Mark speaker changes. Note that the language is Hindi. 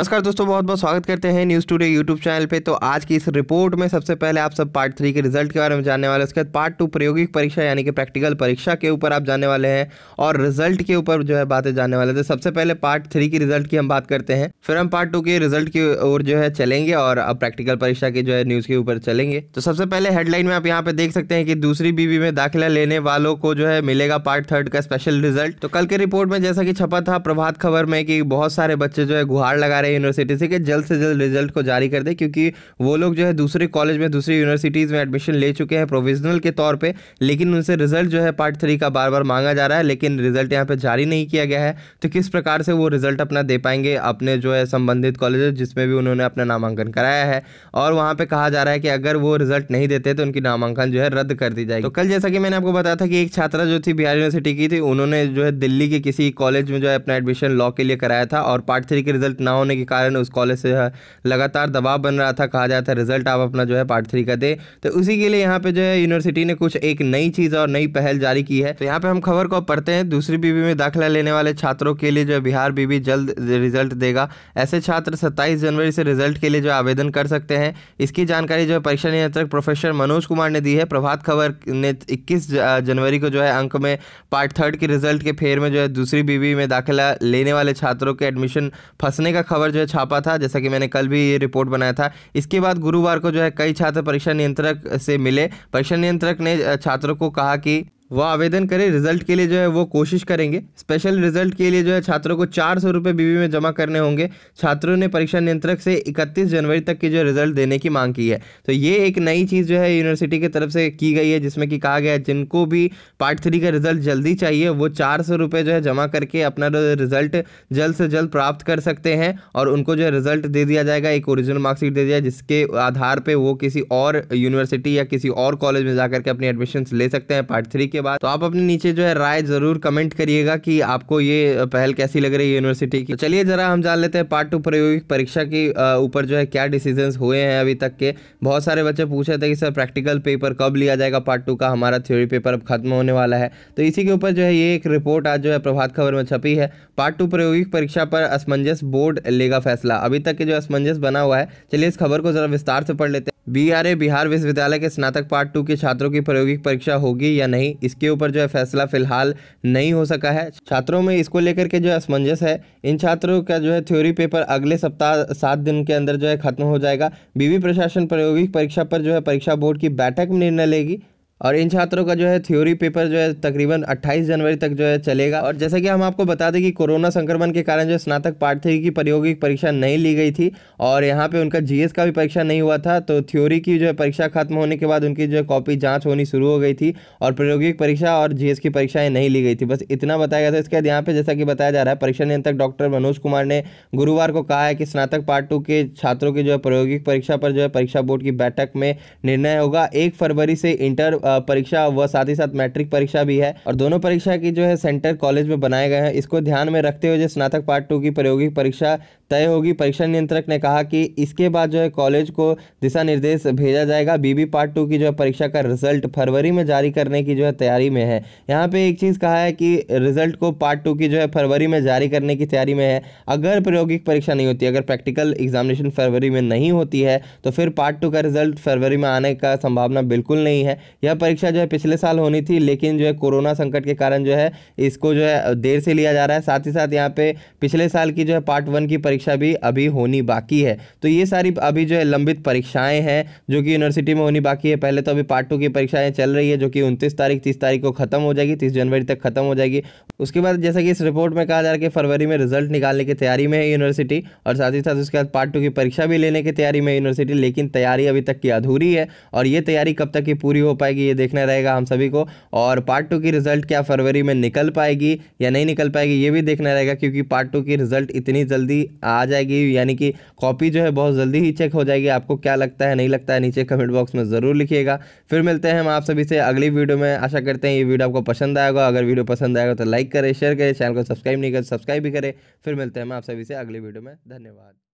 Speaker 1: नमस्कार दोस्तों बहुत बहुत स्वागत करते हैं न्यूज़ टूडे यूट्यूब चैनल पे तो आज की इस रिपोर्ट में सबसे पहले आप सब पार्ट थ्री के रिजल्ट के बारे में जानने वाले हैं उसके बाद पार्ट टू प्रायोगिक परीक्षा यानी कि प्रैक्टिकल परीक्षा के ऊपर आप जानने वाले हैं और रिजल्ट के ऊपर जो है बातें जानने वाले तो सबसे पहले पार्ट थ्री की रिजल्ट की हम बात करते हैं फिर हम पार्ट टू के रिजल्ट की ओर जो है चलेंगे और अब प्रैक्टिकल परीक्षा के जो है न्यूज़ के ऊपर चलेंगे तो सबसे पहले हेडलाइन में आप यहाँ पे देख सकते हैं कि दूसरी बीबी में दाखिला लेने वालों को जो है मिलेगा पार्ट थर्ड का स्पेशल रिजल्ट तो कल के रिपोर्ट में जैसा कि छपा था प्रभात खबर में कि बहुत सारे बच्चे जो है गुहार लगा रहे है यूनिवर्सिटी से कि जल्द से जल्द रिजल्ट को जारी कर दे क्योंकि वो लोग जो है दूसरे कॉलेज में दूसरी यूनिवर्सिटीज़ में एडमिशन ले चुके हैं प्रोविजनल के तौर पर लेकिन उनसे रिजल्ट जो है पार्ट थ्री का बार बार मांगा जा रहा है लेकिन रिजल्ट यहाँ पर जारी नहीं किया गया है तो किस प्रकार से वो रिजल्ट अपना दे पाएंगे अपने जो है संबंधित कॉलेज जिसमें भी उन्होंने अपना नामांकन कराया है और वहाँ पर कहा जा रहा है कि अगर वो रिजल्ट नहीं देते तो उनकी नामांकन जो है रद्द कर दी जाएगी तो कल जैसा कि मैंने आपको बताया था कि एक छात्रा जो थी बिहार यूनिवर्सिटी की थी उन्होंने जो है दिल्ली के किसी कॉलेज में जो है अपना एडमिशन लॉ के लिए कराया था और पार्ट थ्री के रिजल्ट ना होने के कारण उस कॉलेज से हाँ, लगातार दबाव बन रहा था कहा जाता है रिजल्ट आप अपना जो है पार्ट थ्री का दे तो उसी के लिए यहाँ पे जो है यूनिवर्सिटी ने कुछ एक नई चीज़ और नई पहल जारी की है तो यहाँ पे हम खबर को पढ़ते हैं दूसरी बीबी में दाखिला लेने वाले छात्रों के लिए जो है बिहार बीबी जल्द रिजल्ट देगा ऐसे छात्र सत्ताईस जनवरी से रिजल्ट के लिए जो आवेदन कर सकते हैं इसकी जानकारी जो है परीक्षा नियंत्रक प्रोफेसर मनोज कुमार ने दी है प्रभात खबर ने इक्कीस जनवरी को जो है अंक में पार्ट थर्ड के रिजल्ट के फेर में जो है दूसरी बीबी में दाखिला लेने वाले छात्रों के एडमिशन फंसने का खबर पर जो है छापा था जैसा कि मैंने कल भी ये रिपोर्ट बनाया था इसके बाद गुरुवार को जो है कई छात्र परीक्षा नियंत्रक से मिले परीक्षा नियंत्रक ने छात्रों को कहा कि वो आवेदन करें रिजल्ट के लिए जो है वो कोशिश करेंगे स्पेशल रिजल्ट के लिए जो है छात्रों को चार सौ रुपये बीवी में जमा करने होंगे छात्रों ने परीक्षा नियंत्रक से 31 जनवरी तक की जो रिजल्ट देने की मांग की है तो ये एक नई चीज़ जो है यूनिवर्सिटी की तरफ से की गई है जिसमें कि कहा गया है जिनको भी पार्ट थ्री का रिजल्ट जल्दी चाहिए वो चार सौ रुपये जो है जमा करके अपना रिजल्ट जल्द से जल्द प्राप्त कर सकते हैं और उनको जो है रिजल्ट दे दिया जाएगा एक ओरिजिनल मार्कशीट दे दिया जिसके आधार पर वो किसी और यूनिवर्सिटी या किसी और कॉलेज में जा के अपनी एडमिशन ले सकते हैं पार्ट थ्री के इसके बाद तो आप अपने नीचे जो है राय जरूर कमेंट करिएगा कि आपको ये पहल कैसी लग रही है यूनिवर्सिटी की तो चलिए जरा हम जान लेते हैं पार्ट टू प्रायोगिक परीक्षा के ऊपर जो है क्या डिसीजन हुए हैं अभी तक के बहुत सारे बच्चे पूछ रहे थे कि सर प्रैक्टिकल पेपर कब लिया जाएगा पार्ट टू का हमारा थ्योरी पेपर अब खत्म होने वाला है तो इसी के ऊपर जो है ये एक रिपोर्ट आज जो है प्रभात खबर में छपी है पार्ट टू प्रायोगिक परीक्षा पर असमंजस बोर्ड लेगा फैसला अभी तक के जो असमंजस बना हुआ है चलिए इस खबर को जरा विस्तार से पढ़ लेते हैं बीआरए बिहार विश्वविद्यालय के स्नातक पार्ट टू के छात्रों की प्रायोगिक परीक्षा होगी या नहीं इसके ऊपर जो है फैसला फिलहाल नहीं हो सका है छात्रों में इसको लेकर के जो असमंजस है इन छात्रों का जो है थ्योरी पेपर अगले सप्ताह सात दिन के अंदर जो है खत्म हो जाएगा बीवी प्रशासन प्रायोगिक परीक्षा पर जो है परीक्षा बोर्ड की बैठक में निर्णय लेगी और इन छात्रों का जो है थ्योरी पेपर जो है तकरीबन 28 जनवरी तक जो है चलेगा और जैसा कि हम आपको बता दें कि कोरोना संक्रमण के कारण जो स्नातक पाठ्यक्रम थ्री की प्रायोगिक परीक्षा नहीं ली गई थी और यहाँ पे उनका जीएस का भी परीक्षा नहीं हुआ था तो थ्योरी की जो है परीक्षा खत्म होने के बाद उनकी जो है कॉपी जाँच होनी शुरू हो गई थी और प्रायोगिक परीक्षा और जी की परीक्षाएँ नहीं ली गई थी बस इतना बताया गया था इसके बाद यहाँ पर जैसा कि बताया जा रहा है परीक्षा नियंत्रक डॉक्टर मनोज कुमार ने गुरुवार को कहा है कि स्नातक पार्ट टू के छात्रों की जो है प्रायोगिक परीक्षा पर जो है परीक्षा बोर्ड की बैठक में निर्णय होगा एक फरवरी से इंटर परीक्षा व साथ ही साथ मैट्रिक परीक्षा भी है और दोनों परीक्षा की जो है सेंटर कॉलेज में बनाए गए हैं इसको ध्यान में रखते हुए जो स्नातक पार्ट टू की प्रायोगिक परीक्षा तय होगी परीक्षा नियंत्रक ने कहा कि इसके बाद जो है कॉलेज को दिशा निर्देश भेजा जाएगा बीबी पार्ट टू की जो है परीक्षा का रिजल्ट फरवरी में जारी करने की जो है तैयारी में है यहाँ पे एक चीज़ कहा है कि रिजल्ट को पार्ट टू की जो है फरवरी में जारी करने की तैयारी में है अगर प्रायोगिक परीक्षा नहीं होती अगर प्रैक्टिकल एग्जामिनेशन फरवरी में नहीं होती है तो फिर पार्ट टू का रिजल्ट फरवरी में आने का संभावना बिल्कुल नहीं है यह परीक्षा जो है पिछले साल होनी थी लेकिन जो है कोरोना संकट के कारण जो है इसको जो है देर से लिया जा रहा है साथ ही साथ यहाँ पे पिछले साल की जो है पार्ट वन की परीक्षा परीक्षा भी अभी होनी बाकी है तो ये सारी अभी जो है लंबित परीक्षाएं हैं जो कि यूनिवर्सिटी में होनी बाकी है पहले तो अभी पार्ट टू की परीक्षाएं चल रही है जो कि उनतीस तारीख तीस तारीख को खत्म हो जाएगी तीस जनवरी तक खत्म हो जाएगी उसके बाद जैसा कि इस रिपोर्ट में कहा जा रहा है कि फरवरी में रिजल्ट निकालने की तैयारी में है यूनिवर्सिटी और साथ ही साथ उसके बाद पार्ट टू की परीक्षा भी लेने की तैयारी में यूनिवर्सिटी लेकिन तैयारी अभी तक की अधूरी है और ये तैयारी कब तक की पूरी हो पाएगी ये देखना रहेगा हम सभी को और पार्ट टू की रिजल्ट क्या फरवरी में निकल पाएगी या नहीं निकल पाएगी ये भी देखना रहेगा क्योंकि पार्ट टू की रिजल्ट इतनी जल्दी आ जाएगी यानी कि कॉपी जो है बहुत जल्दी ही चेक हो जाएगी आपको क्या लगता है नहीं लगता है नीचे कमेंट बॉक्स में ज़रूर लिखिएगा फिर मिलते हैं हम आप सभी से अगली वीडियो में आशा करते हैं ये वीडियो आपको पसंद आएगा अगर वीडियो पसंद आएगा तो लाइक करें शेयर करें चैनल को सब्सक्राइब नहीं करें सब्सक्राइब भी करें फिर मिलते हैं हम आप सभी से अगली वीडियो में धन्यवाद